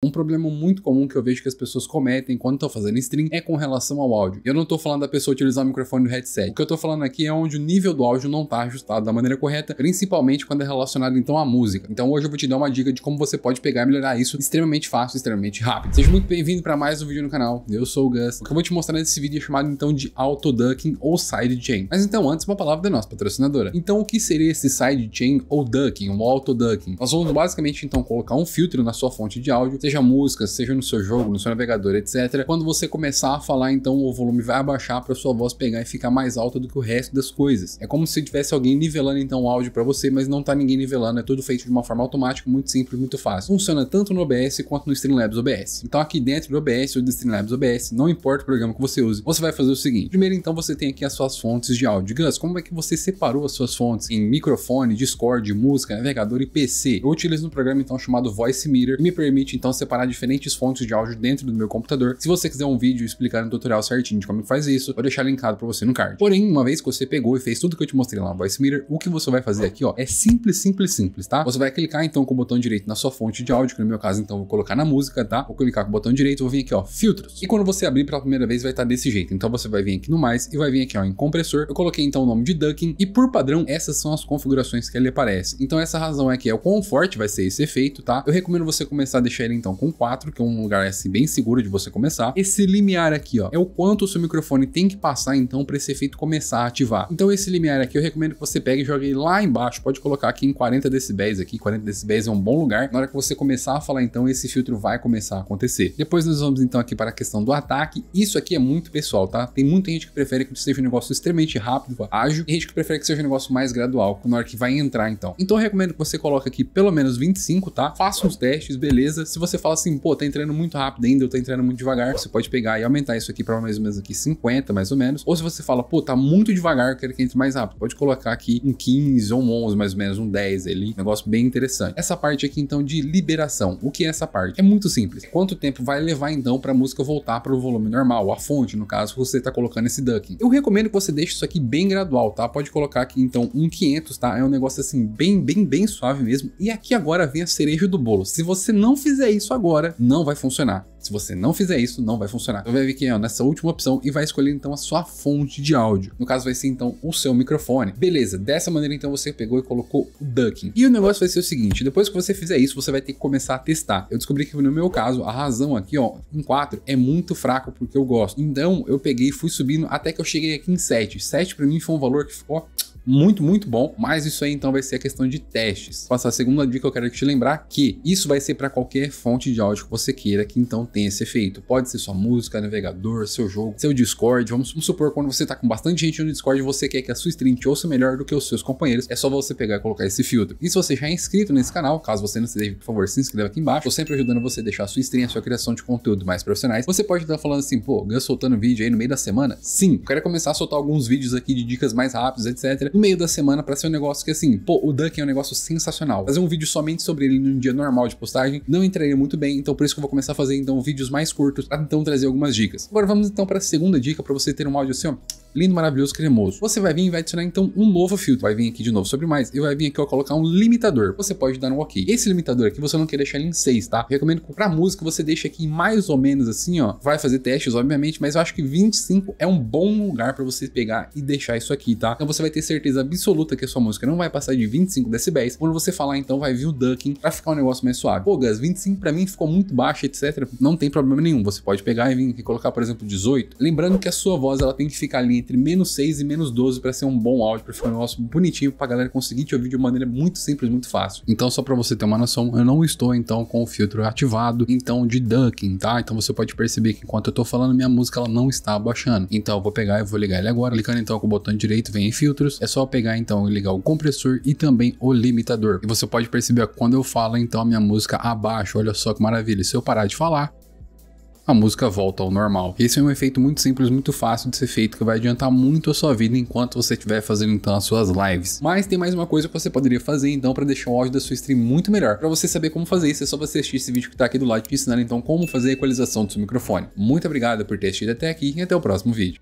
Um problema muito comum que eu vejo que as pessoas cometem quando estão fazendo stream é com relação ao áudio. Eu não estou falando da pessoa utilizar o microfone do headset. O que eu estou falando aqui é onde o nível do áudio não está ajustado da maneira correta, principalmente quando é relacionado então à música. Então hoje eu vou te dar uma dica de como você pode pegar e melhorar isso extremamente fácil, extremamente rápido. Seja muito bem-vindo para mais um vídeo no canal. Eu sou o Gus. O que eu vou te mostrar nesse vídeo é chamado então de autoducking ou sidechain. Mas então antes uma palavra da nossa patrocinadora. Então o que seria esse sidechain ou ducking, auto ducking? Nós vamos basicamente então colocar um filtro na sua fonte de áudio seja música, seja no seu jogo, no seu navegador, etc. Quando você começar a falar, então o volume vai abaixar para sua voz pegar e ficar mais alta do que o resto das coisas. É como se tivesse alguém nivelando então o áudio para você, mas não tá ninguém nivelando, é tudo feito de uma forma automática, muito simples, muito fácil. Funciona tanto no OBS quanto no Streamlabs OBS. Então aqui dentro do OBS ou do Streamlabs OBS, não importa o programa que você use, você vai fazer o seguinte. Primeiro então você tem aqui as suas fontes de áudio. Gus, como é que você separou as suas fontes em microfone, Discord, música, navegador e PC? Eu utilizo um programa então chamado Voice Meter, que me permite então separar diferentes fontes de áudio dentro do meu computador. Se você quiser um vídeo explicando um tutorial certinho de como faz isso, vou deixar linkado para você no card. Porém, uma vez que você pegou e fez tudo que eu te mostrei lá no Voice Mirror, o que você vai fazer aqui, ó, é simples, simples, simples, tá? Você vai clicar então com o botão direito na sua fonte de áudio, que no meu caso então vou colocar na música, tá? Vou clicar com o botão direito, vou vir aqui, ó, filtros. E quando você abrir pela primeira vez vai estar tá desse jeito. Então você vai vir aqui no mais e vai vir aqui, ó, em compressor. Eu coloquei então o nome de ducking e por padrão essas são as configurações que ele aparece. Então essa razão é que é o quão forte vai ser esse efeito, tá? Eu recomendo você começar a deixar ele então então com 4, que é um lugar assim, bem seguro de você começar. Esse limiar aqui, ó, é o quanto o seu microfone tem que passar, então, para esse efeito começar a ativar. Então, esse limiar aqui, eu recomendo que você pegue e jogue lá embaixo. Pode colocar aqui em 40 decibéis aqui. 40 decibéis é um bom lugar. Na hora que você começar a falar, então, esse filtro vai começar a acontecer. Depois nós vamos, então, aqui para a questão do ataque. Isso aqui é muito pessoal, tá? Tem muita gente que prefere que seja um negócio extremamente rápido, ágil, e gente que prefere que seja um negócio mais gradual, na hora que vai entrar, então. Então, eu recomendo que você coloque aqui pelo menos 25, tá? Faça uns testes, beleza. Se você você fala assim, pô, tá entrando muito rápido ainda, eu tô entrando muito devagar, você pode pegar e aumentar isso aqui para mais ou menos aqui 50, mais ou menos. Ou se você fala, pô, tá muito devagar, eu quero que entre mais rápido, pode colocar aqui um 15 ou um 11, mais ou menos, um 10 ali, negócio bem interessante. Essa parte aqui então de liberação, o que é essa parte? É muito simples. Quanto tempo vai levar então para a música voltar para o volume normal, a fonte, no caso, você tá colocando esse ducking? Eu recomendo que você deixe isso aqui bem gradual, tá? Pode colocar aqui então um 500, tá? É um negócio assim bem, bem, bem suave mesmo. E aqui agora vem a cereja do bolo. Se você não fizer isso isso agora, não vai funcionar. Se você não fizer isso, não vai funcionar. Então vai vir aqui é nessa última opção e vai escolher então a sua fonte de áudio. No caso vai ser então o seu microfone. Beleza, dessa maneira então você pegou e colocou o ducking. E o negócio vai ser o seguinte, depois que você fizer isso, você vai ter que começar a testar. Eu descobri que no meu caso, a razão aqui ó, em 4 é muito fraco porque eu gosto. Então eu peguei e fui subindo até que eu cheguei aqui em 7. 7 para mim foi um valor que ficou muito, muito bom, mas isso aí então vai ser a questão de testes. Passar a segunda dica, eu quero te lembrar que isso vai ser para qualquer fonte de áudio que você queira que então tenha esse efeito. Pode ser sua música, navegador, seu jogo, seu Discord. Vamos supor quando você está com bastante gente no Discord, você quer que a sua stream te ouça melhor do que os seus companheiros, é só você pegar e colocar esse filtro. E se você já é inscrito nesse canal, caso você não seja, por favor, se inscreva aqui embaixo. Estou sempre ajudando você a deixar a sua stream, a sua criação de conteúdo mais profissionais. Você pode estar falando assim, pô, Gus soltando vídeo aí no meio da semana? Sim, eu quero começar a soltar alguns vídeos aqui de dicas mais rápidas, etc no meio da semana para ser um negócio que assim, pô, o Duncan é um negócio sensacional. Fazer um vídeo somente sobre ele num dia normal de postagem não entraria muito bem, então por isso que eu vou começar a fazer então vídeos mais curtos para então trazer algumas dicas. Agora vamos então para a segunda dica para você ter um áudio assim, ó, lindo, maravilhoso, cremoso. Você vai vir e vai adicionar então um novo filtro. Vai vir aqui de novo sobre mais e vai vir aqui ó, colocar um limitador. Você pode dar um ok. Esse limitador aqui você não quer deixar ele em 6, tá? Eu recomendo que pra música você deixe aqui mais ou menos assim, ó. Vai fazer testes, obviamente, mas eu acho que 25 é um bom lugar para você pegar e deixar isso aqui, tá? Então você vai ter certeza absoluta que a sua música não vai passar de 25 decibéis. Quando você falar, então vai vir o ducking para ficar um negócio mais suave. Pô, Gus, 25 para mim ficou muito baixo, etc. Não tem problema nenhum. Você pode pegar e vir e colocar, por exemplo, 18. Lembrando que a sua voz ela tem que ficar ali entre menos 6 e menos 12 para ser um bom áudio, para ficar um negócio bonitinho para a galera conseguir te ouvir de uma maneira muito simples, muito fácil. Então, só para você ter uma noção, eu não estou então com o filtro ativado, então de ducking, tá? Então você pode perceber que enquanto eu estou falando, minha música ela não está abaixando. Então eu vou pegar e vou ligar ele agora, clicando então com o botão direito, vem em filtros, é só pegar então e ligar o compressor e também o limitador. E você pode perceber que quando eu falo então a minha música abaixo, olha só que maravilha. Se eu parar de falar, a música volta ao normal. Esse é um efeito muito simples, muito fácil de ser feito, que vai adiantar muito a sua vida enquanto você estiver fazendo então as suas lives. Mas tem mais uma coisa que você poderia fazer então para deixar o áudio da sua stream muito melhor. Para você saber como fazer isso, é só você assistir esse vídeo que está aqui do lado te ensinando então como fazer a equalização do seu microfone. Muito obrigado por ter assistido até aqui e até o próximo vídeo.